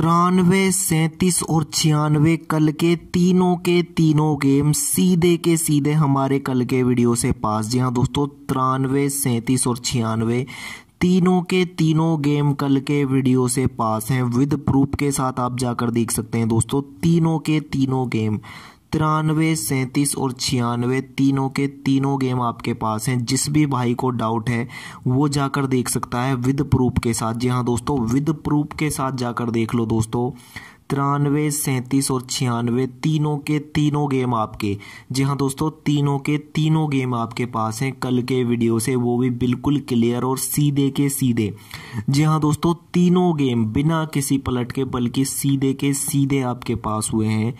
तिरानवे सैंतीस और छियानवे कल के तीनों के तीनों गेम सीधे के सीधे हमारे कल के वीडियो से पास जी हाँ दोस्तों तिरानवे सैंतीस और छियानवे तीनों के तीनों गेम कल के वीडियो से पास हैं विद प्रूफ के साथ आप जाकर देख सकते हैं दोस्तों तीनों के तीनों गेम तिरानवे सैंतीस और छियानवे तीनों के तीनों गेम आपके पास हैं जिस भी भाई को डाउट है वो जाकर देख सकता है विद प्रूफ के साथ जी हाँ दोस्तों विद प्रूफ के साथ जाकर देख लो दोस्तों तिरानवे सैंतीस और छियानवे तीनों के तीनों गेम आपके जी हाँ दोस्तों तीनों के तीनों गेम आपके पास हैं कल के वीडियो से वो भी बिल्कुल क्लियर और सीधे के सीधे जी हाँ दोस्तों तीनों गेम बिना किसी पलट के बल्कि सीधे के सीधे आपके पास हुए हैं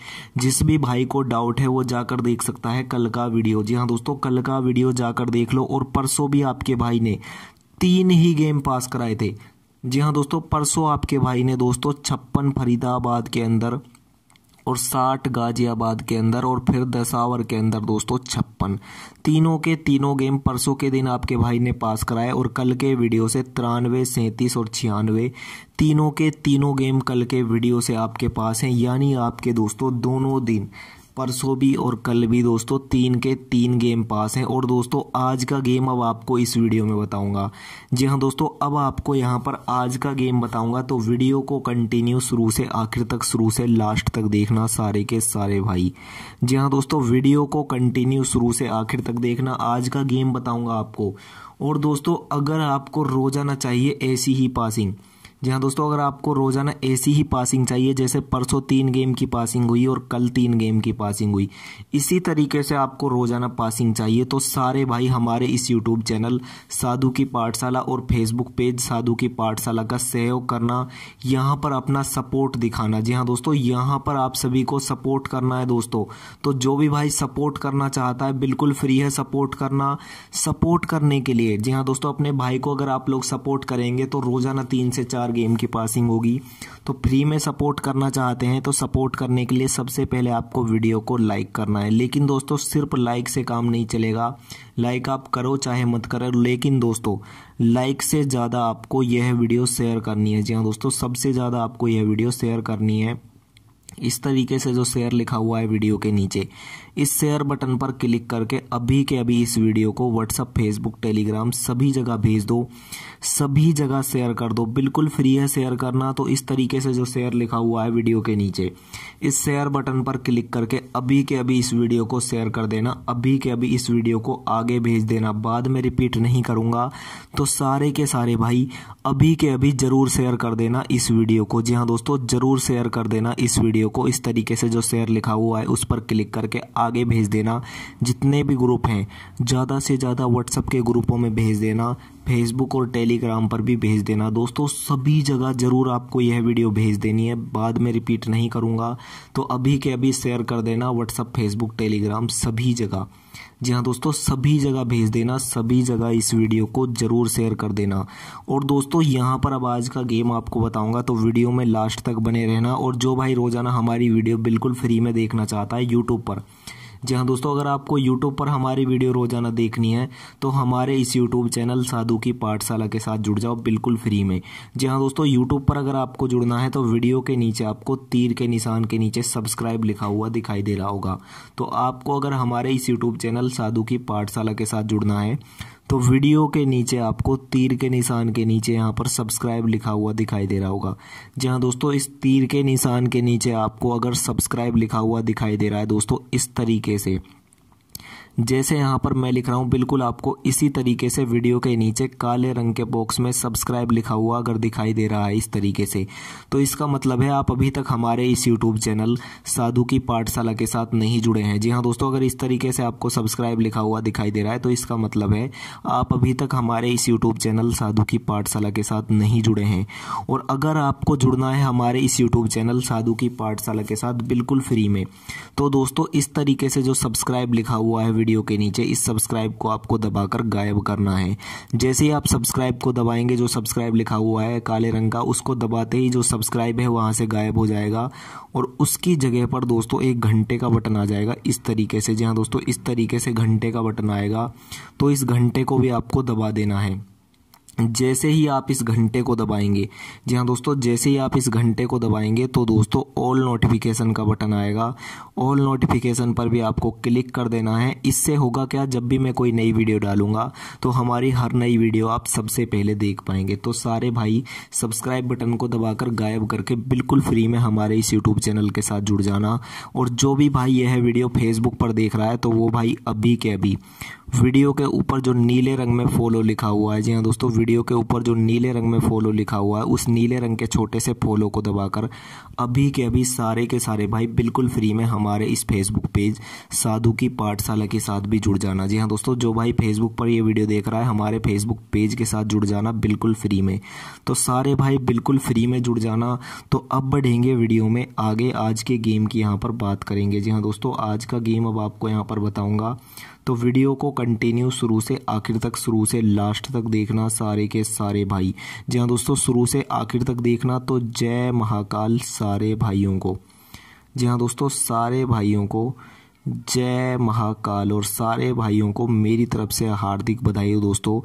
जिस भी भाई को डाउट है वो जाकर देख सकता है कल का वीडियो जी हाँ दोस्तों कल का वीडियो जाकर देख लो और परसों भी आपके भाई ने तीन ही गेम पास कराए थे जी हाँ दोस्तों परसों आपके भाई ने दोस्तों छप्पन फरीदाबाद के अंदर और साठ गाजियाबाद के अंदर और फिर दसावर के अंदर दोस्तों छप्पन तीनों के तीनों गेम परसों के दिन आपके भाई ने पास कराए और कल के वीडियो से तिरानवे सैंतीस और छियानवे तीनों के तीनों गेम कल के वीडियो से आपके पास हैं यानी आपके दोस्तों दोनों दिन परसों भी और कल भी दोस्तों तीन के तीन गेम पास हैं और दोस्तों आज का गेम अब आपको इस वीडियो में बताऊंगा जी हाँ दोस्तों अब आपको यहाँ पर आज का गेम बताऊंगा तो वीडियो को कंटिन्यू शुरू से आखिर तक शुरू से लास्ट तक देखना सारे के सारे भाई जी हाँ दोस्तों वीडियो को कंटिन्यू शुरू से आखिर तक देखना आज का गेम बताऊँगा आपको और दोस्तों अगर आपको रोजाना चाहिए ऐसी ही पासिंग जी हाँ दोस्तों अगर आपको रोज़ाना ऐसी ही पासिंग चाहिए जैसे परसों तीन गेम की पासिंग हुई और कल तीन गेम की पासिंग हुई इसी तरीके से आपको रोज़ाना पासिंग चाहिए तो सारे भाई हमारे इस यूट्यूब चैनल साधु की पाठशाला और फेसबुक पेज साधु की पाठशाला का सहयोग करना यहाँ पर अपना सपोर्ट दिखाना जी हाँ दोस्तों यहाँ पर आप सभी को सपोर्ट करना है दोस्तों तो जो भी भाई सपोर्ट करना चाहता है बिल्कुल फ्री है सपोर्ट करना सपोर्ट करने के लिए जी हाँ दोस्तों अपने भाई को अगर आप लोग सपोर्ट करेंगे तो रोज़ाना तीन से चार हजार गेम की पासिंग होगी तो फ्री में सपोर्ट करना चाहते हैं तो सपोर्ट करने के लिए सबसे पहले आपको वीडियो को लाइक करना है लेकिन दोस्तों सिर्फ लाइक से काम नहीं चलेगा लाइक आप करो चाहे मत करो लेकिन दोस्तों लाइक से ज़्यादा आपको यह वीडियो शेयर करनी है जी हाँ दोस्तों सबसे ज़्यादा आपको यह वीडियो शेयर करनी है इस तरीके से जो शेयर लिखा हुआ है वीडियो के नीचे इस शेयर बटन पर क्लिक करके अभी के अभी इस वीडियो को व्हाट्सअप फेसबुक टेलीग्राम सभी जगह भेज दो सभी जगह शेयर कर दो बिल्कुल फ्री है शेयर करना तो इस तरीके से जो शेयर लिखा हुआ है वीडियो के नीचे इस शेयर बटन पर क्लिक करके अभी के अभी इस वीडियो को शेयर कर देना अभी के अभी इस वीडियो को आगे भेज देना बाद में रिपीट नहीं करूँगा तो सारे के सारे भाई अभी के अभी ज़रूर शेयर कर देना इस वीडियो को जी हाँ दोस्तों ज़रूर शेयर कर देना इस वीडियो को इस तरीके से जो शेयर लिखा हुआ है उस पर क्लिक करके आगे भेज देना जितने भी ग्रुप हैं ज़्यादा से ज़्यादा व्हाट्सअप के ग्रुपों में भेज देना फेसबुक और टेलीग्राम पर भी भेज देना दोस्तों सभी जगह ज़रूर आपको यह वीडियो भेज देनी है बाद में रिपीट नहीं करूँगा तो अभी के अभी शेयर कर देना व्हाट्सअप फेसबुक टेलीग्राम सभी जगह जी हाँ दोस्तों सभी जगह भेज देना सभी जगह इस वीडियो को ज़रूर शेयर कर देना और दोस्तों यहाँ पर अब आज का गेम आपको बताऊँगा तो वीडियो में लास्ट तक बने रहना और जो भाई रोज़ाना हमारी वीडियो बिल्कुल फ्री में देखना चाहता है यूट्यूब पर जी हाँ दोस्तों अगर आपको यूट्यूब पर हमारी वीडियो रोजाना देखनी है तो हमारे इस यूट्यूब चैनल साधु की पाठशाला के साथ जुड़ जाओ बिल्कुल फ्री में जी हाँ दोस्तों यूट्यूब पर अगर आपको जुड़ना है तो वीडियो के नीचे आपको तीर के निशान के नीचे सब्सक्राइब लिखा हुआ दिखाई दे रहा होगा तो आपको अगर हमारे इस यूट्यूब चैनल साधु की पाठशाला के साथ जुड़ना है तो वीडियो के नीचे आपको तीर के निशान के नीचे यहाँ पर सब्सक्राइब लिखा हुआ दिखाई दे रहा होगा जी हाँ दोस्तों इस तीर के निशान के नीचे आपको अगर सब्सक्राइब लिखा हुआ दिखाई दे रहा है दोस्तों इस तरीके से जैसे यहाँ पर मैं लिख रहा हूँ बिल्कुल आपको इसी तरीके से वीडियो के नीचे काले रंग के बॉक्स में सब्सक्राइब लिखा हुआ अगर दिखाई दे रहा है इस तरीके से तो इसका मतलब है आप अभी तक हमारे इस यूट्यूब चैनल साधु की पाठशाला के साथ नहीं जुड़े हैं जी हाँ दोस्तों अगर इस तरीके से आपको सब्सक्राइब लिखा हुआ दिखाई दे रहा है तो इसका मतलब है आप अभी तक हमारे इस यूट्यूब चैनल साधु की पाठशाला के साथ नहीं जुड़े हैं और अगर आपको जुड़ना है हमारे इस यूट्यूब चैनल साधु की पाठशाला के साथ बिल्कुल फ्री में तो दोस्तों इस तरीके से जो सब्सक्राइब लिखा हुआ है वीडियो के नीचे इस सब्सक्राइब को आपको दबाकर गायब करना है जैसे ही आप सब्सक्राइब को दबाएंगे जो सब्सक्राइब लिखा हुआ है काले रंग का उसको दबाते ही जो सब्सक्राइब है वहाँ से गायब हो जाएगा और उसकी जगह पर दोस्तों एक घंटे का बटन आ जाएगा इस तरीके से जी हाँ दोस्तों इस तरीके से घंटे का बटन आएगा तो इस घंटे को भी आपको दबा देना है जैसे ही आप इस घंटे को दबाएंगे जी हाँ दोस्तों जैसे ही आप इस घंटे को दबाएंगे तो दोस्तों ऑल नोटिफिकेशन का बटन आएगा ऑल नोटिफिकेशन पर भी आपको क्लिक कर देना है इससे होगा क्या जब भी मैं कोई नई वीडियो डालूंगा तो हमारी हर नई वीडियो आप सबसे पहले देख पाएंगे तो सारे भाई सब्सक्राइब बटन को दबाकर गायब करके बिल्कुल फ्री में हमारे इस यूट्यूब चैनल के साथ जुड़ जाना और जो भी भाई यह वीडियो फेसबुक पर देख रहा है तो वो भाई अभी के अभी वीडियो के ऊपर जो नीले रंग में फॉलो लिखा हुआ है जी हाँ दोस्तों वीडियो के ऊपर जो नीले रंग में फॉलो लिखा हुआ है उस नीले रंग के छोटे से फॉलो को दबाकर अभी के अभी सारे के सारे भाई बिल्कुल फ्री में हमारे इस फेसबुक पेज साधु की पाठशाला के साथ भी जुड़ जाना जी हाँ दोस्तों जो भाई फेसबुक पर ये वीडियो देख रहा है हमारे फेसबुक पेज के साथ जुड़ जाना बिल्कुल फ्री में तो सारे भाई बिल्कुल फ्री में जुड़ जाना तो अब बढ़ेंगे वीडियो में आगे आज के गेम की यहाँ पर बात करेंगे जी हाँ दोस्तों आज का गेम अब आपको यहाँ पर बताऊँगा तो वीडियो को कंटिन्यू शुरू से आखिर तक शुरू से लास्ट तक देखना सारे के सारे भाई जी हाँ दोस्तों शुरू से आखिर तक देखना तो जय महाकाल सारे भाइयों को जी हाँ दोस्तों सारे भाइयों को जय महाकाल और सारे भाइयों को मेरी तरफ से हार्दिक बधाई हो दोस्तों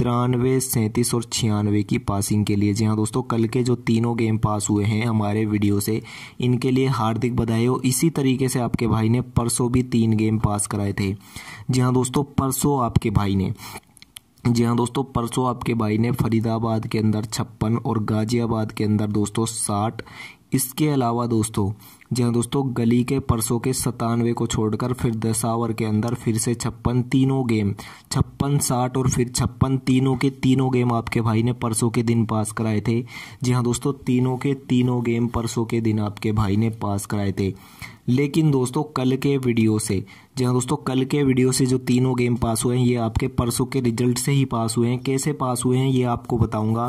तिरानवे सैंतीस और छियानवे की पासिंग के लिए जी हाँ दोस्तों कल के जो तीनों गेम पास हुए हैं हमारे वीडियो से इनके लिए हार्दिक बधाई हो इसी तरीके से आपके भाई ने परसों भी तीन गेम पास कराए थे जी हाँ दोस्तों परसों आपके भाई ने जी हाँ दोस्तों परसों आपके भाई ने फरीदाबाद के अंदर छप्पन और गाजियाबाद के अंदर दोस्तों साठ इसके अलावा दोस्तों जी हाँ दोस्तों गली के परसों के सतानवे को छोड़कर फिर दस ओवर के अंदर फिर से छप्पन तीनों गेम छप्पन साठ और फिर छप्पन तीनों के तीनों गेम आपके भाई ने परसों के दिन पास कराए थे जी हाँ दोस्तों तीनों के तीनों गेम परसों के दिन आपके भाई ने पास कराए थे लेकिन दोस्तों कल के वीडियो से जी हाँ दोस्तों कल के वीडियो से जो तीनों गेम पास हुए हैं ये आपके परसों के रिजल्ट से ही पास हुए हैं कैसे पास हुए हैं ये आपको बताऊंगा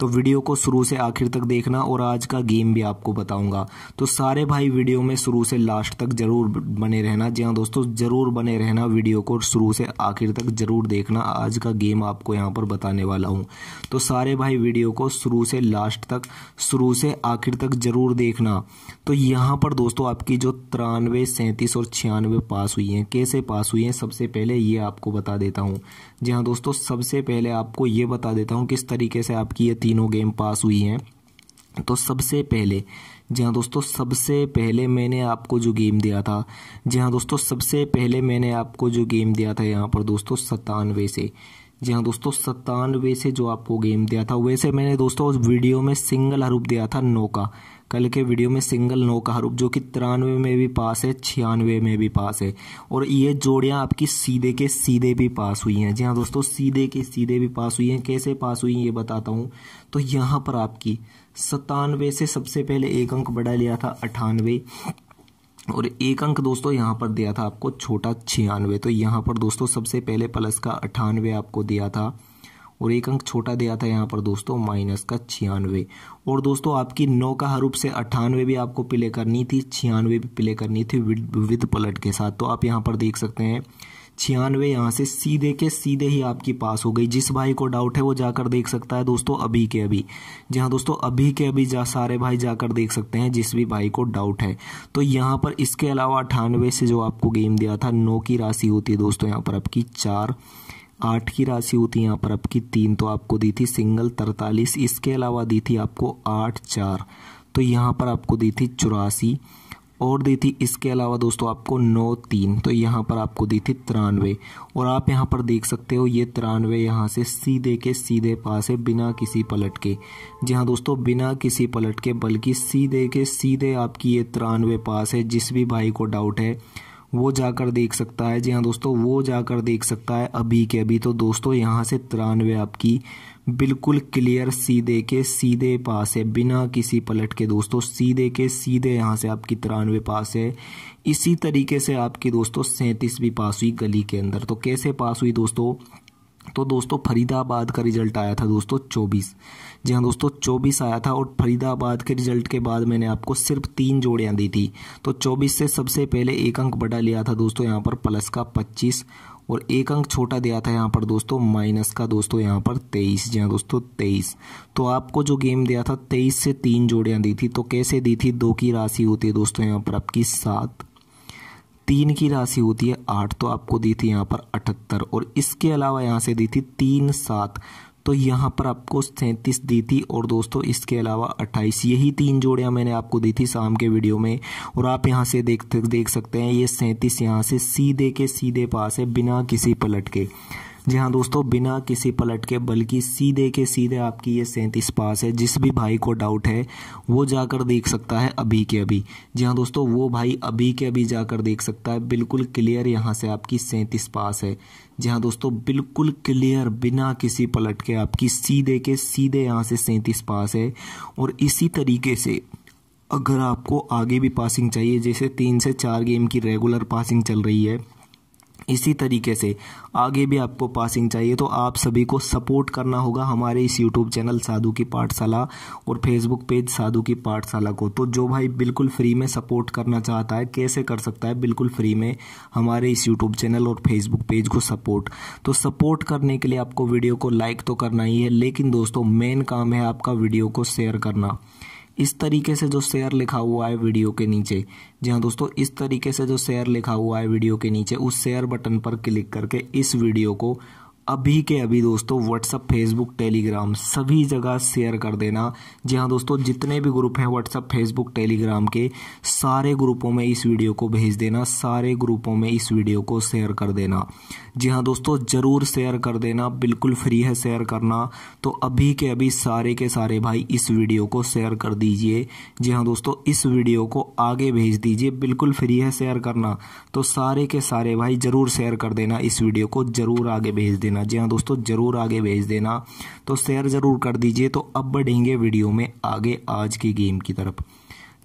तो वीडियो को शुरू से आखिर तक देखना और आज का गेम भी आपको बताऊंगा तो सारे भाई वीडियो में शुरू से लास्ट तक ज़रूर बने रहना जी हाँ दोस्तों ज़रूर बने रहना वीडियो को शुरू से आखिर तक ज़रूर देखना आज का गेम आपको यहाँ पर बताने वाला हूँ तो सारे भाई वीडियो को शुरू से लास्ट तक शुरू से आखिर तक ज़रूर देखना तो यहाँ पर दोस्तों आपकी जो तिरानवे सैंतीस और छियानवे पास हुई हुई हैं कैसे पास हुई हैं सबसे पहले ये आपको बता देता हूँ जी हाँ दोस्तों सबसे पहले आपको ये बता देता हूँ किस तरीके से आपकी ये तीनों गेम पास हुई हैं तो सबसे पहले जी हाँ दोस्तों सबसे पहले मैंने आपको जो गेम दिया था जी हाँ दोस्तों सबसे पहले मैंने आपको जो गेम दिया था यहाँ पर दोस्तों सतानवे से जी हाँ दोस्तों सत्तानवे से जो आपको गेम दिया था वैसे मैंने दोस्तों उस वीडियो में सिंगल हरूप दिया था नौ का कल के वीडियो में सिंगल नो का हरूप जो कि तिरानवे में भी पास है छियानवे में भी पास है और ये जोड़ियाँ आपकी सीधे के सीधे भी पास हुई हैं जी हाँ दोस्तों सीधे के सीधे भी पास हुई हैं कैसे पास हुई हैं ये बताता हूँ तो यहाँ पर आपकी सतानवे से सबसे पहले एक अंक बढ़ा लिया था अठानवे और एक अंक दोस्तों यहाँ पर दिया था आपको छोटा छियानवे तो यहाँ पर दोस्तों सबसे पहले प्लस का अठानवे आपको दिया था और एक अंक छोटा दिया था यहाँ पर दोस्तों माइनस का छियानवे और दोस्तों आपकी नौ का हरूप से अट्ठानवे भी आपको प्ले करनी थी छियानवे भी प्ले करनी थी विद, विद पलट के साथ तो आप यहाँ पर देख सकते हैं छियानवे यहाँ से सीधे के सीधे ही आपकी पास हो गई जिस भाई को डाउट है वो जाकर देख सकता है दोस्तों अभी के अभी जी हाँ दोस्तों अभी के अभी जा सारे भाई जाकर देख सकते हैं जिस भी भाई को डाउट है तो यहाँ पर इसके अलावा अठानवे से जो आपको गेम दिया था नौ की राशि होती है दोस्तों यहाँ पर आपकी चार आठ की राशि होती है यहाँ पर आपकी तीन तो आपको दी थी सिंगल तरतालीस इसके अलावा दी थी आपको आठ चार तो यहाँ पर आपको दी थी चौरासी और दी थी इसके अलावा दोस्तों आपको नौ तीन तो यहाँ पर आपको दी थी तिरानवे और आप यहाँ पर देख सकते हो ये तिरानवे यहाँ से सीधे के सीधे पास है बिना किसी पलट के जी हाँ दोस्तों बिना किसी पलट के बल्कि सीधे के सीधे आपकी ये तिरानवे पास है जिस भी भाई को डाउट है वो जाकर देख सकता है जी हाँ दोस्तों वो जाकर देख सकता है अभी के अभी तो दोस्तों यहाँ से तिरानवे आपकी बिल्कुल क्लियर सीधे के सीधे पास है बिना किसी पलट के दोस्तों सीधे के सीधे यहाँ से आपकी तिरानवे पास है इसी तरीके से आपकी दोस्तों सैंतीस भी पास हुई गली के अंदर तो कैसे पास हुई दोस्तों तो दोस्तों फरीदाबाद का रिजल्ट आया था दोस्तों चौबीस जी हाँ दोस्तों चौबीस आया था और फरीदाबाद के रिजल्ट के बाद मैंने आपको सिर्फ तीन जोड़ियाँ दी थी तो चौबीस से सबसे पहले एक अंक बड़ा लिया था दोस्तों यहाँ पर प्लस का पच्चीस और एक अंक छोटा दिया था यहाँ पर दोस्तों माइनस का दोस्तों यहाँ पर तेईस जी हाँ दोस्तों तेईस तो आपको जो गेम दिया था तेईस से तीन जोड़ियाँ दी थी तो कैसे दी थी दो की राशि होती है दोस्तों यहाँ पर आपकी सात तीन की राशि होती है आठ तो आपको दी थी यहाँ पर अठहत्तर और इसके अलावा यहाँ से दी थी तीन सात तो यहाँ पर आपको सैंतीस दी थी और दोस्तों इसके अलावा अट्ठाईस यही तीन जोड़ियाँ मैंने आपको दी थी शाम के वीडियो में और आप यहाँ से देख देख सकते हैं ये सैंतीस यहाँ से सीधे के सीधे पास है बिना किसी पलट के जी हाँ दोस्तों बिना किसी पलट के बल्कि सीधे के सीधे आपकी ये सैंतीस पास है जिस भी भाई को डाउट है वो जाकर देख सकता है अभी के अभी जी हाँ दोस्तों वो भाई अभी के अभी जाकर देख सकता है बिल्कुल क्लियर यहाँ से आपकी सैंतीस पास है जी हाँ दोस्तों बिल्कुल क्लियर बिना किसी पलट के आपकी सीधे के सीधे यहाँ से सैंतीस पास है और इसी तरीके से अगर आपको आगे भी पासिंग चाहिए जैसे तीन से चार गेम की रेगुलर पासिंग चल रही है इसी तरीके से आगे भी आपको पासिंग चाहिए तो आप सभी को सपोर्ट करना होगा हमारे इस यूट्यूब चैनल साधु की पाठशाला और फेसबुक पेज साधु की पाठशाला को तो जो भाई बिल्कुल फ्री में सपोर्ट करना चाहता है कैसे कर सकता है बिल्कुल फ्री में हमारे इस यूट्यूब चैनल और फेसबुक पेज को सपोर्ट तो सपोर्ट करने के लिए आपको वीडियो को लाइक तो करना ही है लेकिन दोस्तों मेन काम है आपका वीडियो को शेयर करना इस तरीके से जो शेयर लिखा हुआ है वीडियो के नीचे जी हाँ दोस्तों इस तरीके से जो शेयर लिखा हुआ है वीडियो के नीचे उस शेयर बटन पर क्लिक करके इस वीडियो को अभी के अभी दोस्तों व्हाट्सअप फेसबुक टेलीग्राम सभी जगह शेयर कर देना जी हाँ दोस्तों जितने भी ग्रुप हैं व्हाट्सअप फेसबुक टेलीग्राम के सारे ग्रुपों में इस वीडियो को भेज देना सारे ग्रुपों में इस वीडियो को शेयर कर देना जी हाँ दोस्तों ज़रूर शेयर कर देना बिल्कुल फ्री है शेयर करना तो अभी के अभी सारे के सारे भाई इस वीडियो को शेयर कर दीजिए जी हाँ दोस्तों इस वीडियो को आगे भेज दीजिए बिल्कुल फ्री है शेयर करना तो सारे के सारे भाई ज़रूर शेयर कर देना इस वीडियो को ज़रूर आगे भेज देना देना जी हाँ दोस्तों ज़रूर आगे भेज देना तो शेयर ज़रूर कर दीजिए तो अब बढ़ेंगे वीडियो में आगे आज की गेम की तरफ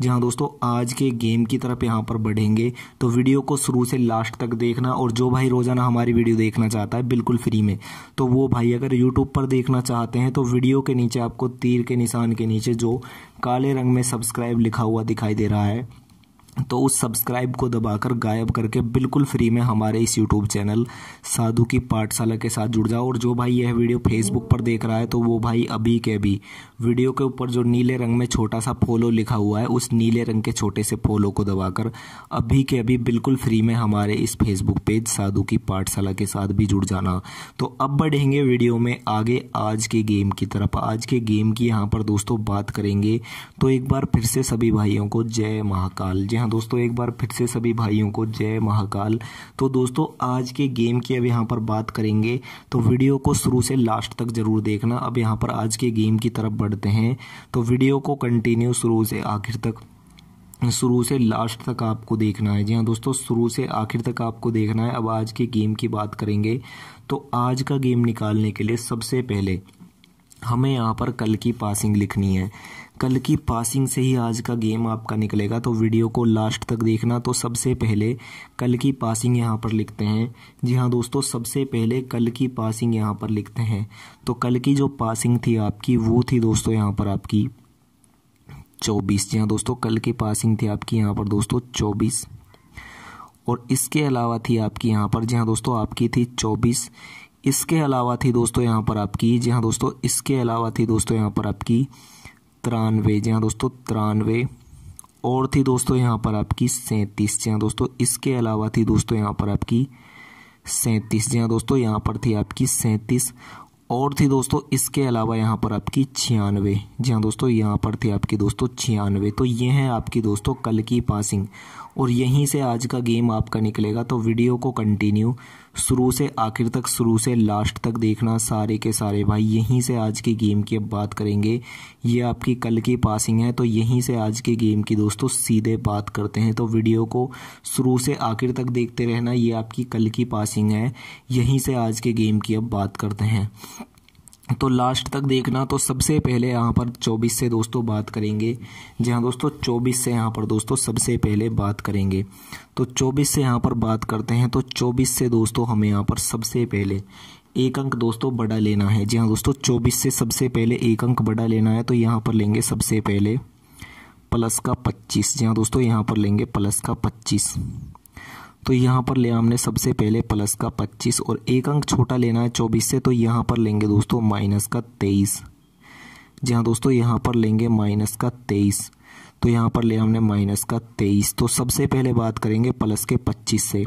जी हाँ दोस्तों आज के गेम की तरफ यहाँ पर बढ़ेंगे तो वीडियो को शुरू से लास्ट तक देखना और जो भाई रोज़ाना हमारी वीडियो देखना चाहता है बिल्कुल फ्री में तो वो भाई अगर यूट्यूब पर देखना चाहते हैं तो वीडियो के नीचे आपको तीर के निशान के नीचे जो काले रंग में सब्सक्राइब लिखा हुआ दिखाई दे रहा है तो उस सब्सक्राइब को दबाकर गायब करके बिल्कुल फ्री में हमारे इस यूट्यूब चैनल साधु की पाठशाला के साथ जुड़ जाओ और जो भाई यह वीडियो फेसबुक पर देख रहा है तो वो भाई अभी के भी वीडियो के ऊपर जो नीले रंग में छोटा सा फॉलो लिखा हुआ है उस नीले रंग के छोटे से फॉलो को दबाकर अभी के अभी बिल्कुल फ्री में हमारे इस फेसबुक पेज साधु की पाठशाला के साथ भी जुड़ जाना तो अब बढ़ेंगे वीडियो में आगे आज के गेम की तरफ आज के गेम की यहाँ पर दोस्तों बात करेंगे तो एक बार फिर से सभी भाइयों को जय महाकाल जय हाँ दोस्तों एक बार फिर से सभी भाइयों को जय महाकाल तो दोस्तों आज के गेम की अब यहाँ पर बात करेंगे तो वीडियो को शुरू से लास्ट तक ज़रूर देखना अब यहाँ पर आज के गेम की तरफ बढ़ते हैं तो वीडियो को कंटिन्यू शुरू से आखिर तक शुरू से लास्ट तक आपको देखना है जी हाँ दोस्तों शुरू से आखिर तक आपको देखना है अब आज के गेम की बात करेंगे तो आज का गेम निकालने के लिए सबसे पहले हमें यहाँ पर कल की पासिंग लिखनी है कल की पासिंग से ही आज का गेम आपका निकलेगा तो वीडियो को लास्ट तक देखना तो सबसे पहले कल की पासिंग यहाँ पर लिखते हैं जी हाँ दोस्तों सबसे पहले कल की पासिंग यहाँ पर लिखते हैं तो कल की जो पासिंग थी आपकी वो थी दोस्तों यहाँ पर आपकी चौबीस जी हाँ दोस्तों कल की पासिंग थी आपकी यहाँ पर दोस्तों चौबीस और इसके अलावा थी आपकी यहाँ पर जी हाँ दोस्तों आपकी थी चौबीस इसके अलावा थी दोस्तों यहाँ पर आपकी जी हाँ दोस्तों इसके अलावा थी दोस्तों यहाँ पर आपकी तिरानवे जी हाँ दोस्तों तिरानवे और थी दोस्तों यहाँ पर आपकी सैंतीस जी हाँ दोस्तों इसके अलावा थी दोस्तों यहाँ पर आपकी सैंतीस जी हाँ दोस्तों यहाँ पर थी आपकी सैंतीस और थी दोस्तों इसके अलावा यहाँ पर आपकी छियानवे जी हाँ दोस्तों यहाँ पर थी आपकी दोस्तों छियानवे तो ये हैं आपकी दोस्तों कल की पासिंग और यहीं से आज का गेम आपका निकलेगा तो वीडियो को कंटिन्यू शुरू से आखिर तक शुरू से लास्ट तक देखना सारे के सारे भाई यहीं से आज की गेम की अब बात करेंगे ये आपकी कल की पासिंग है तो यहीं से आज के गेम की दोस्तों सीधे बात करते हैं तो वीडियो को शुरू से आखिर तक देखते रहना ये आपकी कल की पासिंग है यहीं से आज के गेम की अब बात करते हैं तो लास्ट तक देखना तो सबसे पहले यहाँ पर 24 से दोस्तों बात करेंगे जी हाँ दोस्तों 24 से यहाँ पर दोस्तों सबसे पहले बात करेंगे तो 24 से यहाँ पर बात करते हैं तो 24 से दोस्तों हमें यहाँ पर सबसे पहले एक अंक दोस्तों बड़ा लेना है जी हाँ दोस्तों 24 से सबसे पहले एक अंक बड़ा लेना है तो यहाँ पर लेंगे सबसे पहले प्लस का पच्चीस जी हाँ दोस्तों यहाँ पर लेंगे प्लस का पच्चीस तो यहाँ पर लिया हमने सबसे पहले प्लस का पच्चीस और एक अंक छोटा लेना है चौबीस से तो यहाँ पर लेंगे दोस्तों माइनस का तेईस जी हाँ दोस्तों यहाँ पर लेंगे माइनस का तेईस तो यहाँ पर लिया हमने माइनस का तेईस तो सबसे पहले बात करेंगे प्लस के पच्चीस से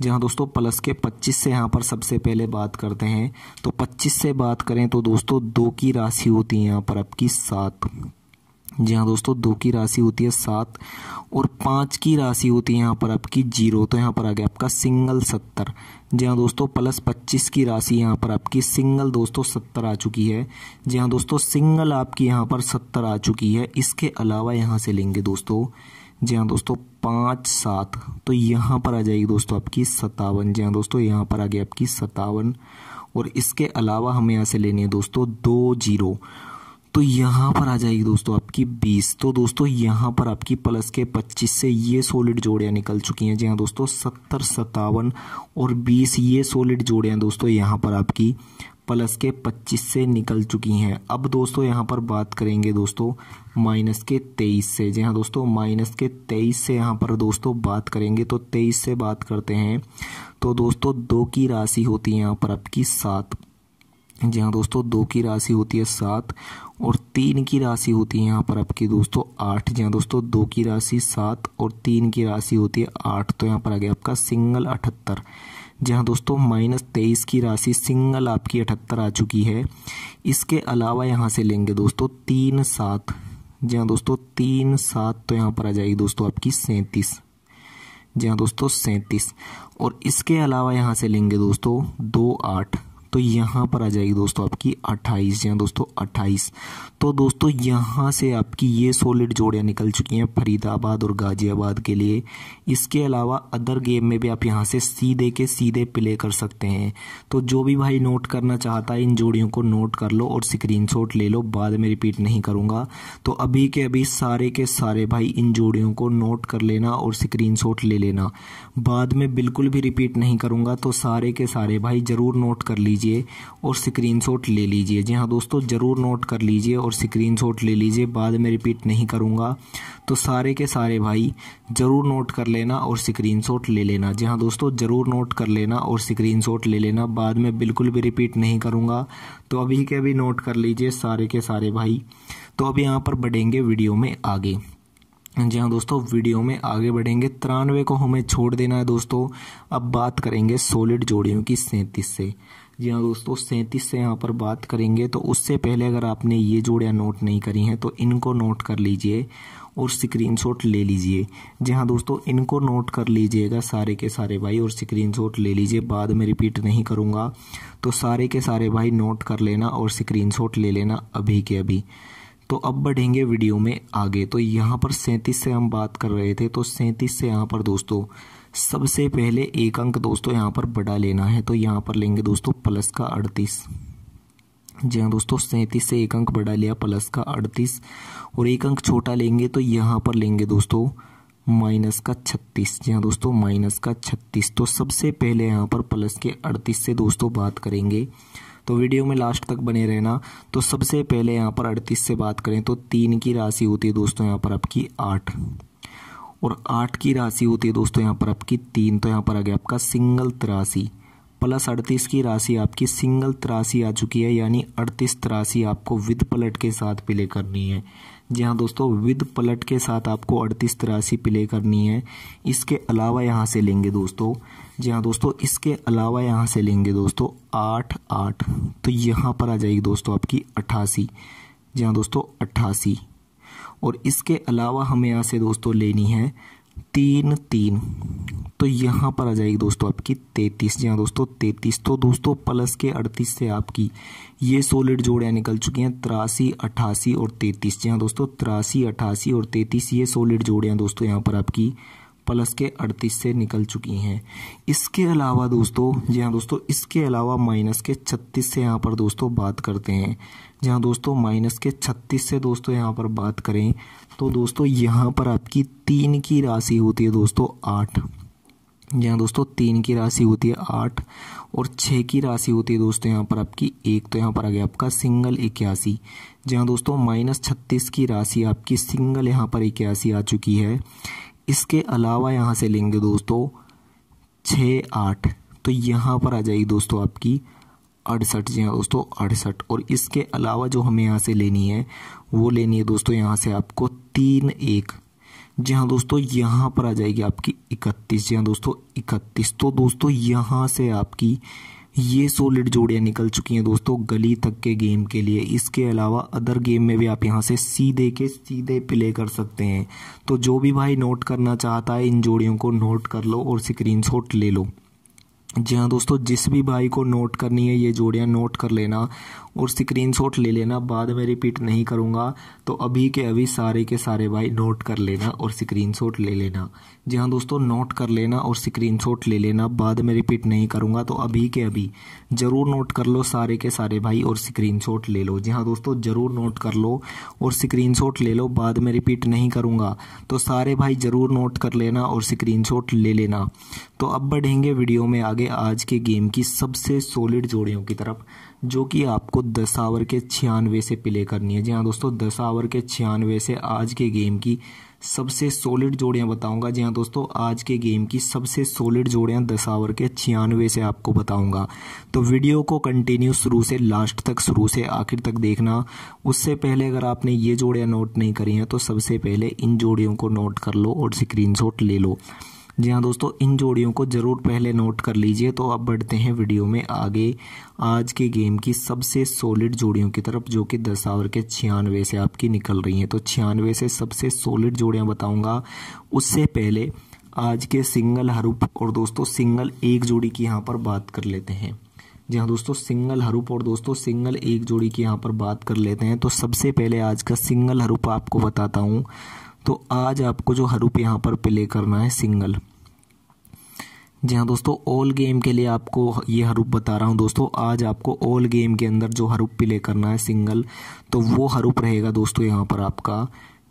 जी हाँ दोस्तों प्लस के पच्चीस से यहाँ पर सबसे पहले बात करते हैं तो पच्चीस से बात करें तो दोस्तों दो की राशि होती है यहाँ पर आपकी सात जी हाँ दोस्तों दो की राशि होती है सात और पाँच की राशि होती है यहाँ पर आपकी जीरो तो यहाँ पर आ गया आपका सिंगल सत्तर जी हाँ दोस्तों प्लस पच्चीस की राशि यहाँ पर आपकी सिंगल दोस्तों सत्तर आ चुकी है जी हाँ दोस्तों सिंगल आपकी यहाँ पर सत्तर आ चुकी है इसके अलावा यहाँ से लेंगे दोस्तों जी हाँ दोस्तों पाँच सात तो यहाँ पर आ जाएगी दोस्तों आपकी सतावन जी हाँ दोस्तों यहाँ पर आ गया आपकी सतावन और इसके अलावा हमें यहाँ से लेनी है दोस्तों दो जीरो तो यहाँ पर आ जाएगी दोस्तों आपकी बीस तो दोस्तों यहाँ पर आपकी प्लस के पच्चीस से ये सॉलिड जोड़ियाँ निकल चुकी हैं जी हाँ दोस्तों सत्तर सत्तावन और बीस ये सॉलिड जोड़ियाँ दोस्तों यहाँ पर आपकी प्लस के 25 से निकल चुकी हैं अब दोस्तों यहाँ पर बात करेंगे दोस्तों माइनस के 23 से जी हाँ दोस्तों माइनस के 23 से यहाँ पर दोस्तों बात करेंगे तो 23 से बात करते हैं तो दोस्तों दो की राशि होती है यहाँ पर आपकी सात जी हाँ दोस्तों दो की राशि होती है सात और तीन की राशि होती है यहाँ पर आपकी दोस्तों आठ जी हाँ दोस्तों दो की राशि सात और तीन की राशि होती है आठ तो यहाँ पर आ गया आपका सिंगल अठहत्तर जी हाँ दोस्तों माइनस तेईस की राशि सिंगल आपकी अठहत्तर आ चुकी है इसके अलावा यहाँ से लेंगे दोस्तों तीन सात जी हाँ दोस्तों तीन सात तो यहाँ पर आ जाएगी दोस्तों आपकी सैंतीस जी हाँ दोस्तों सैंतीस और इसके अलावा यहाँ से लेंगे दोस्तों दो आठ तो यहाँ पर आ जाएगी दोस्तों आपकी अट्ठाईस या दोस्तों अट्ठाईस तो दोस्तों यहाँ से आपकी ये सोलिड जोड़ियाँ निकल चुकी हैं फरीदाबाद और गाजियाबाद के लिए इसके अलावा अदर गेम में भी आप यहाँ से सीधे के सीधे प्ले कर सकते हैं तो जो भी भाई नोट करना चाहता है इन जोड़ियों को नोट कर लो और स्क्रीन ले लो बाद में रिपीट नहीं करूँगा तो अभी के अभी सारे के सारे भाई इन जोड़ियों को नोट कर लेना और स्क्रीन ले लेना बाद में बिल्कुल भी रिपीट नहीं करूँगा तो सारे के सारे भाई ज़रूर नोट कर लीजिए लीजिए और स्क्रीनशॉट ले लीजिए जी हाँ दोस्तों ज़रूर नोट कर लीजिए और स्क्रीनशॉट ले लीजिए बाद में रिपीट नहीं करूँगा तो सारे के सारे भाई ज़रूर नोट कर लेना और स्क्रीनशॉट ले लेना जी हाँ दोस्तों ज़रूर नोट कर लेना और स्क्रीनशॉट ले लेना बाद में बिल्कुल भी रिपीट नहीं करूँगा तो अभी के अभी नोट कर लीजिए सारे के सारे भाई तो अब यहाँ पर बढ़ेंगे वीडियो में आगे जी हाँ दोस्तों वीडियो में आगे बढ़ेंगे तिरानवे को हमें छोड़ देना है दोस्तों अब बात करेंगे सॉलिड जोड़ियों की सैंतीस से जी हाँ दोस्तों सैंतीस से यहाँ पर बात करेंगे तो उससे पहले अगर आपने ये जोड़ियाँ नोट नहीं करी हैं तो इनको नोट कर लीजिए और स्क्रीनशॉट ले लीजिए जी हाँ दोस्तों इनको नोट कर लीजिएगा सारे के सारे भाई और स्क्रीनशॉट ले लीजिए बाद में रिपीट नहीं करूँगा तो सारे के सारे भाई नोट कर लेना और स्क्रीन ले लेना अभी के अभी तो अब बढ़ेंगे वीडियो में आगे तो यहाँ पर सैंतीस से हम बात कर रहे थे तो सैंतीस से यहाँ पर दोस्तों सबसे पहले एक अंक दोस्तों यहाँ पर बड़ा लेना है तो यहाँ पर लेंगे दोस्तों प्लस का अड़तीस जी हाँ दोस्तों सैंतीस से एक अंक बड़ा लिया प्लस का अड़तीस और एक अंक छोटा लेंगे तो यहाँ पर लेंगे दोस्तों माइनस का छत्तीस जी हाँ दोस्तों माइनस का छत्तीस तो सबसे पहले यहाँ पर प्लस के अड़तीस से दोस्तों बात करेंगे तो वीडियो में लास्ट तक बने रहना तो सबसे पहले यहाँ पर अड़तीस से बात करें तो तीन की राशि होती है दोस्तों यहाँ पर आपकी आठ और आठ की राशि होती है दोस्तों यहाँ पर आपकी तीन तो यहाँ पर आ गया आपका सिंगल तिरासी प्लस अड़तीस की राशि आपकी सिंगल तिरासी आ चुकी है यानी अड़तीस तिरासी आपको विद पलट के साथ प्ले करनी है जी हाँ दोस्तों विद पलट के साथ आपको अड़तीस तिरासी प्ले करनी है इसके अलावा यहाँ से लेंगे दोस्तों जी हाँ दोस्तों इसके अलावा यहाँ से लेंगे दोस्तों आठ आठ तो यहाँ पर आ जाएगी दोस्तों आपकी अट्ठासी जी हाँ दोस्तों अट्ठासी और इसके अलावा हमें यहाँ से दोस्तों लेनी है तीन तीन तो यहाँ पर आ जाएगी दोस्तों आपकी तैतीस जी हाँ दोस्तों तैतीस तो दोस्तों प्लस के अड़तीस से आपकी ये सोलिड जोड़ियाँ निकल चुकी हैं तिरासी अट्ठासी और तैतीस जी हाँ दोस्तों तिरासी अट्ठासी और तैतीस ये सोलिड जोड़ियाँ दोस्तों यहाँ पर आपकी प्लस के अड़तीस से निकल चुकी हैं इसके अलावा दोस्तों जी हाँ दोस्तों इसके अलावा माइनस के छत्तीस से यहाँ पर दोस्तों बात करते हैं जहाँ दोस्तों माइनस के छत्तीस से दोस्तों यहाँ पर बात करें तो दोस्तों यहाँ पर आपकी तीन की राशि होती है दोस्तों आठ जहाँ दोस्तों तीन की राशि होती है आठ और छः की राशि होती है दोस्तों यहाँ पर आपकी एक तो यहाँ पर आ गया आपका सिंगल इक्यासी जहाँ दोस्तों माइनस छत्तीस की राशि आपकी सिंगल यहाँ पर इक्यासी आ चुकी है इसके अलावा यहाँ से लेंगे दोस्तों छः आठ तो यहाँ पर आ जाएगी दोस्तों आपकी अड़सठ जी हाँ दोस्तों अड़सठ और इसके अलावा जो हमें यहाँ से लेनी है वो लेनी है दोस्तों यहाँ से आपको तीन एक जी हाँ दोस्तों यहाँ पर आ जाएगी आपकी इकतीस जी हाँ दोस्तों इकतीस तो दोस्तों यहाँ से आपकी ये सोलिड जोड़ियाँ निकल चुकी हैं दोस्तों गली तक के गेम के लिए इसके अलावा अदर गेम में भी आप यहाँ से सीधे के सीधे प्ले कर सकते हैं तो जो भी भाई नोट करना चाहता है इन जोड़ियों को नोट कर लो और स्क्रीन ले लो जी हाँ दोस्तों जिस भी भाई को नोट करनी है ये जोड़ियाँ नोट कर लेना और स्क्रीन शॉट ले लेना बाद में रिपीट नहीं करूँगा तो अभी के अभी सारे के सारे भाई नोट कर लेना और स्क्रीन शॉट ले लेना जी हाँ दोस्तों नोट कर लेना और स्क्रीन शॉट ले लेना बाद में रिपीट नहीं करूँगा तो अभी के अभी ज़रूर नोट कर लो सारे के सारे भाई और स्क्रीन शॉट ले लो जी हाँ दोस्तों ज़रूर नोट कर लो और स्क्रीन शॉट ले लो बाद में रिपीट नहीं करूँगा तो सारे भाई ज़रूर नोट कर लेना और स्क्रीन शॉट ले लेना तो अब बढ़ेंगे वीडियो में आगे आज के गेम की सबसे सॉलिड जोड़ियों की तरफ जो कि आपको दस आवर के छियानवे से प्ले करनी है जी हाँ दोस्तों दस आवर के छियानवे से आज के गेम की सबसे सॉलिड जोड़ियाँ बताऊंगा जी हाँ दोस्तों आज के गेम की सबसे सॉलिड जोड़ियाँ दस आवर के छियानवे से आपको बताऊंगा तो वीडियो को कंटिन्यू शुरू से लास्ट तक शुरू से आखिर तक देखना उससे पहले अगर आपने ये जोड़ियाँ नोट नहीं करी हैं तो सबसे पहले इन जोड़ियों को नोट कर लो और स्क्रीन ले लो जी हाँ दोस्तों इन जोड़ियों को ज़रूर पहले नोट कर लीजिए तो अब बढ़ते हैं वीडियो में आगे आज के गेम की सबसे सॉलिड जोड़ियों की तरफ जो कि दस के छियानवे से आपकी निकल रही हैं तो छियानवे से सबसे सॉलिड जोड़ियाँ बताऊँगा उससे पहले आज के सिंगल हरूप और दोस्तों सिंगल एक जोड़ी की यहाँ पर बात कर लेते हैं जी हाँ दोस्तों सिंगल हरूप और दोस्तों सिंगल एक जोड़ी की यहाँ पर बात कर लेते हैं तो सबसे पहले आज का सिंगल हरूप आपको बताता हूँ तो आज आपको जो हरूप यहाँ पर प्ले करना है सिंगल जी हाँ दोस्तों ऑल गेम के लिए आपको ये हरूप बता रहा हूँ दोस्तों आज आपको ऑल गेम के अंदर जो हरूप प्ले करना है सिंगल तो वो हरूप रहेगा दोस्तों यहाँ पर आपका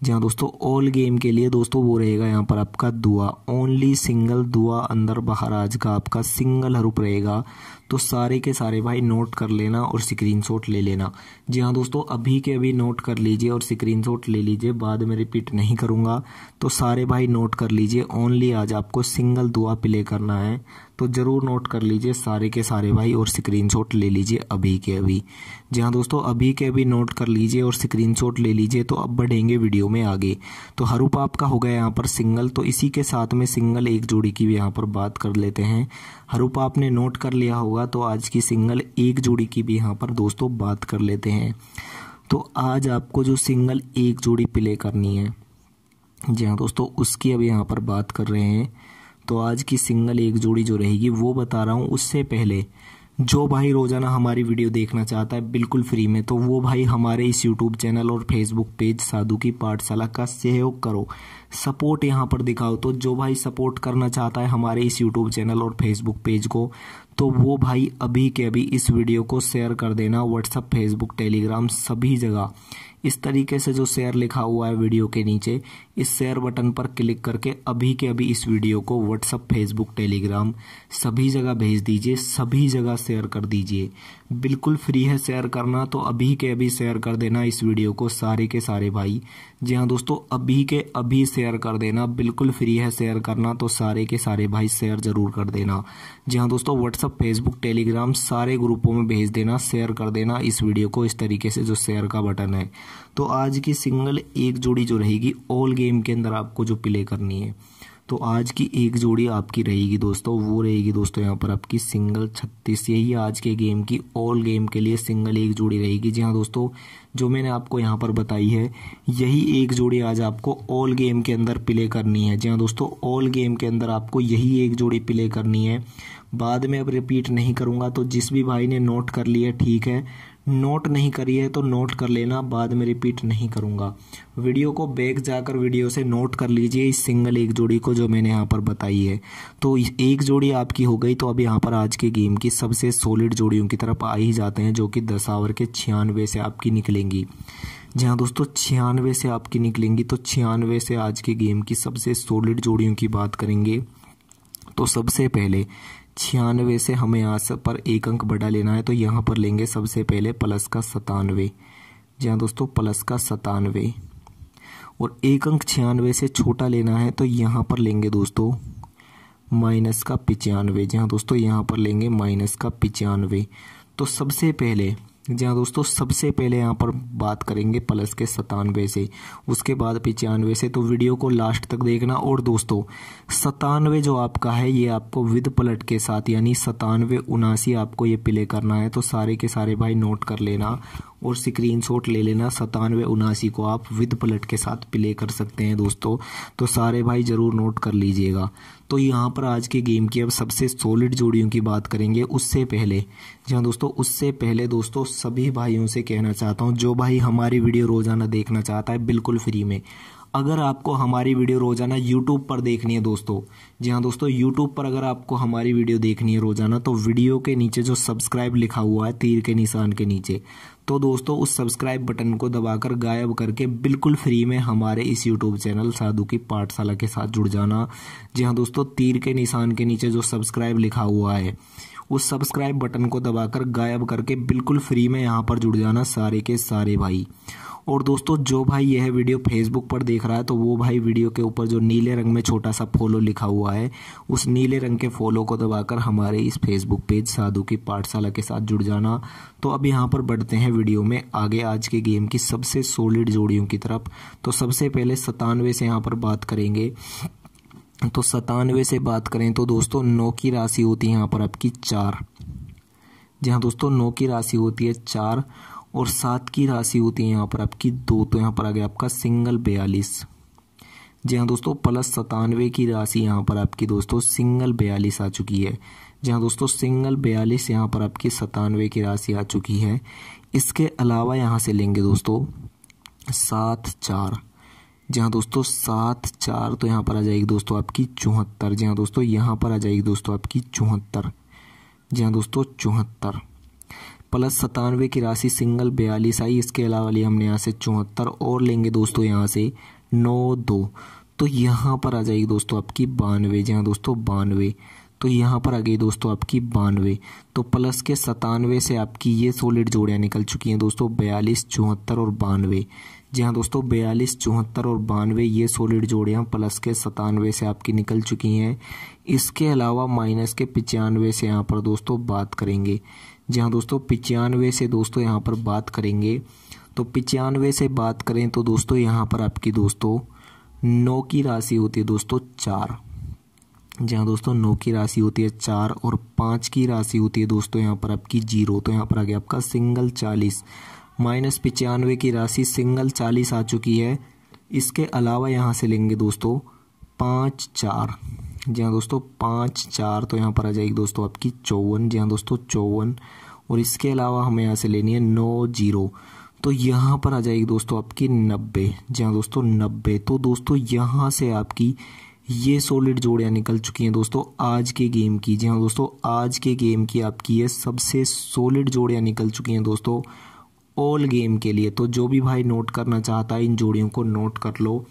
जी हाँ दोस्तों ऑल गेम के लिए दोस्तों वो रहेगा यहाँ पर आपका दुआ ओनली सिंगल दुआ अंदर बाहर आज का आपका सिंगल हरूप रहेगा तो सारे के सारे भाई नोट कर लेना और स्क्रीनशॉट ले लेना जी हाँ दोस्तों अभी के अभी नोट कर लीजिए और स्क्रीनशॉट ले लीजिए बाद में रिपीट नहीं करूँगा तो सारे भाई नोट कर लीजिए ओनली आज आपको सिंगल दुआ प्ले करना है तो ज़रूर नोट कर लीजिए सारे के सारे भाई और स्क्रीनशॉट ले लीजिए अभी के अभी जी हाँ दोस्तों अभी के अभी नोट कर लीजिए और स्क्रीनशॉट ले लीजिए तो अब बढ़ेंगे वीडियो में आगे तो हरूप आपका हो गया यहाँ पर सिंगल तो इसी के साथ में सिंगल एक जोड़ी की भी यहाँ पर बात कर लेते हैं हरूप आपने नोट कर लिया होगा तो आज की सिंगल एक जोड़ी की भी यहाँ पर दोस्तों बात कर लेते हैं तो आज आपको जो सिंगल एक जोड़ी प्ले करनी है जी हाँ दोस्तों उसकी अभी यहाँ पर बात कर रहे हैं तो आज की सिंगल एक जोड़ी जो रहेगी वो बता रहा हूँ उससे पहले जो भाई रोज़ाना हमारी वीडियो देखना चाहता है बिल्कुल फ्री में तो वो भाई हमारे इस यूट्यूब चैनल और फेसबुक पेज साधु की पाठशाला का सहयोग करो सपोर्ट यहाँ पर दिखाओ तो जो भाई सपोर्ट करना चाहता है हमारे इस यूट्यूब चैनल और फेसबुक पेज को तो वो भाई अभी के अभी इस वीडियो को शेयर कर देना व्हाट्सअप फेसबुक टेलीग्राम सभी जगह इस तरीके से जो शेयर लिखा हुआ है वीडियो के नीचे इस शेयर बटन पर क्लिक करके अभी के अभी इस वीडियो को व्हाट्सअप फेसबुक टेलीग्राम सभी जगह भेज दीजिए सभी जगह शेयर कर दीजिए बिल्कुल फ्री है शेयर करना तो अभी के अभी शेयर कर देना इस वीडियो को सारे के सारे भाई जी हाँ दोस्तों अभी के अभी शेयर कर देना बिल्कुल फ्री है शेयर करना तो सारे के सारे भाई शेयर ज़रूर कर देना जी हाँ दोस्तों व्हाट्सअप फेसबुक टेलीग्राम सारे ग्रुपों में भेज देना शेयर कर देना इस वीडियो को इस तरीके से जो शेयर का बटन है तो आज की सिंगल एक जोड़ी जो रहेगी ऑल गेम के अंदर आपको जो प्ले करनी है तो आज की एक जोड़ी आपकी रहेगी दोस्तों वो रहेगी दोस्तों यहाँ पर आपकी सिंगल छत्तीस यही आज के गेम की ऑल गेम के लिए सिंगल एक जोड़ी रहेगी जी हाँ दोस्तों जो मैंने आपको यहाँ पर बताई है यही एक जोड़ी आज आपको ऑल गेम के अंदर प्ले करनी है जी हाँ दोस्तों ऑल गेम के अंदर आपको यही एक जोड़ी प्ले करनी है बाद में अब रिपीट नहीं करूँगा तो जिस भी भाई ने नोट कर लिया ठीक है नोट नहीं करी है तो नोट कर लेना बाद में रिपीट नहीं करूँगा वीडियो को बैक जाकर वीडियो से नोट कर लीजिए इस सिंगल एक जोड़ी को जो मैंने यहाँ पर बताई है तो एक जोड़ी आपकी हो गई तो अब यहाँ पर आज के गेम की सबसे सॉलिड जोड़ियों की तरफ आ ही जाते हैं जो कि दस आवर के छियानवे से आपकी निकलेंगी जी हाँ दोस्तों छियानवे से आपकी निकलेंगी तो छियानवे से आज के गेम की सबसे सॉलिड जोड़ियों की बात करेंगे तो सबसे पहले छियानवे से हमें यहाँ पर एक अंक बड़ा लेना है तो यहाँ पर लेंगे सबसे पहले प्लस का सतानवे जी हाँ दोस्तों प्लस का सतानवे और एक अंक छियानवे से छोटा लेना है तो यहाँ पर लेंगे दोस्तों माइनस का पिचानवे जी हाँ दोस्तों यहाँ पर लेंगे माइनस का पिचानवे तो सबसे पहले जी हाँ दोस्तों सबसे पहले यहाँ पर बात करेंगे प्लस के सतानवे से उसके बाद पचानवे से तो वीडियो को लास्ट तक देखना और दोस्तों सतानवे जो आपका है ये आपको विद पलट के साथ यानी सतानवे उनासी आपको ये प्ले करना है तो सारे के सारे भाई नोट कर लेना और स्क्रीन शॉट ले लेना सतानवे उनासी को आप विद पलट के साथ प्ले कर सकते हैं दोस्तों तो सारे भाई ज़रूर नोट कर लीजिएगा तो यहाँ पर आज के गेम की अब सबसे सॉलिड जोड़ियों की बात करेंगे उससे पहले जी हाँ दोस्तों उससे पहले दोस्तों सभी भाइयों से कहना चाहता हूँ जो भाई हमारी वीडियो रोज़ाना देखना चाहता है बिल्कुल फ्री में अगर आपको हमारी वीडियो रोज़ाना यूट्यूब पर देखनी है दोस्तों जी हाँ दोस्तों यूट्यूब पर अगर आपको हमारी वीडियो देखनी है रोज़ाना तो वीडियो के नीचे जो सब्सक्राइब लिखा हुआ है तीर के निशान के नीचे तो दोस्तों उस सब्सक्राइब बटन को दबाकर गायब करके बिल्कुल फ्री में हमारे इस यूट्यूब चैनल साधु की पाठशाला के साथ जुड़ जाना जी हाँ दोस्तों तीर के निशान के नीचे जो सब्सक्राइब लिखा हुआ है उस सब्सक्राइब बटन को दबाकर गायब करके बिल्कुल फ्री में यहाँ पर जुड़ जाना सारे के सारे भाई और दोस्तों जो भाई यह वीडियो फेसबुक पर देख रहा है तो वो भाई वीडियो के ऊपर जो नीले रंग में छोटा सा फॉलो लिखा हुआ है उस नीले रंग के फॉलो को दबाकर हमारे इस फेसबुक पेज साधु की पाठशाला के साथ जुड़ जाना तो अब यहाँ पर बढ़ते हैं वीडियो में आगे आज के गेम की सबसे सोलिड जोड़ियों की तरफ तो सबसे पहले सतानवे से यहाँ पर बात करेंगे तो सतानवे से बात करें तो दोस्तों नौ की राशि होती है यहाँ पर आपकी चार जी हाँ दोस्तों नौ की राशि होती है चार और सात की राशि होती है यहाँ पर आपकी दो तो यहाँ पर आ गया आपका सिंगल बयालीस जी हाँ दोस्तों प्लस सतानवे की राशि यहाँ पर आपकी दोस्तों सिंगल बयालीस आ चुकी है जी हाँ दोस्तों सिंगल बयालीस यहाँ पर आपकी सतानवे की राशि आ चुकी है इसके अलावा यहाँ से लेंगे दोस्तों सात चार जी हाँ दोस्तों सात चार तो यहाँ पर आ जाएगी दोस्तों आपकी चौहत्तर जी हाँ दोस्तों यहाँ पर आ जाएगी दोस्तों आपकी चौहत्तर जी हाँ दोस्तों चौहत्तर प्लस सतानवे की राशि सिंगल बयालीस आई इसके अलावा लिए हमने यहाँ से चौहत्तर और लेंगे दोस्तों यहाँ से नौ दो तो यहाँ पर आ जाएगी दोस्तों आपकी बानवे जी हाँ दोस्तों बानवे तो यहाँ पर आ गई दोस्तों आपकी बानवे तो प्लस के सतानवे से आपकी ये सोलिड जोड़ियाँ निकल चुकी हैं दोस्तों बयालीस चौहत्तर और बानवे जी हाँ दोस्तों बयालीस चौहत्तर और बानवे ये सोलिड जोड़ियाँ प्लस के सतानवे से आपकी निकल चुकी हैं इसके अलावा माइनस के पचानवे से यहाँ पर दोस्तों बात करेंगे जी हाँ दोस्तों पचानवे से दोस्तों यहाँ पर बात करेंगे तो पचानवे से बात करें तो दोस्तों यहाँ पर आपकी दोस्तों नौ की राशि होती है दोस्तों चार जी हाँ दोस्तों नौ की राशि होती है चार और पाँच की राशि होती है दोस्तों यहाँ पर आपकी जीरो तो यहाँ पर आ गया आपका सिंगल चालीस माइनस पचानवे की राशि सिंगल चालीस आ चुकी है इसके अलावा यहाँ से लेंगे दोस्तों पाँच चार जी हाँ दोस्तों पाँच चार तो यहाँ पर आ जाएगी दोस्तों आपकी चौवन जी हाँ दोस्तों चौवन और इसके अलावा हमें यहाँ से लेनी है नौ जीरो तो यहाँ पर आ जाएगी दोस्तों आपकी नब्बे जी हाँ दोस्तों नब्बे तो दोस्तों यहाँ से आपकी ये सॉलिड जोड़ियाँ निकल चुकी हैं दोस्तों आज के गेम की जी हाँ दोस्तों आज के गेम की आपकी ये सबसे सॉलिड जोड़ियाँ निकल चुकी हैं दोस्तों ऑल गेम के लिए तो जो भी भाई नोट करना चाहता है इन जोड़ियों को नोट कर लो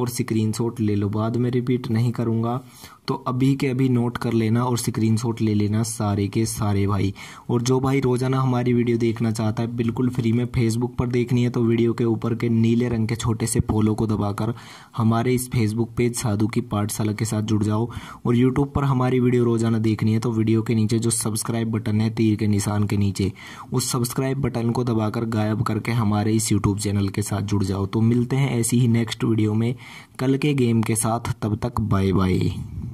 और स्क्रीनशॉट ले लो बाद में रिपीट नहीं करूँगा तो अभी के अभी नोट कर लेना और शॉट ले लेना सारे के सारे भाई और जो भाई रोज़ाना हमारी वीडियो देखना चाहता है बिल्कुल फ्री में फेसबुक पर देखनी है तो वीडियो के ऊपर के नीले रंग के छोटे से पोलो को दबाकर हमारे इस फेसबुक पेज साधु की पाठशाला के साथ जुड़ जाओ और यूट्यूब पर हमारी वीडियो रोज़ाना देखनी है तो वीडियो के नीचे जो सब्सक्राइब बटन है तीर के निशान के नीचे उस सब्सक्राइब बटन को दबाकर गायब करके हमारे इस यूट्यूब चैनल के साथ जुड़ जाओ तो मिलते हैं ऐसी ही नेक्स्ट वीडियो में कल के गेम के साथ तब तक बाय बाय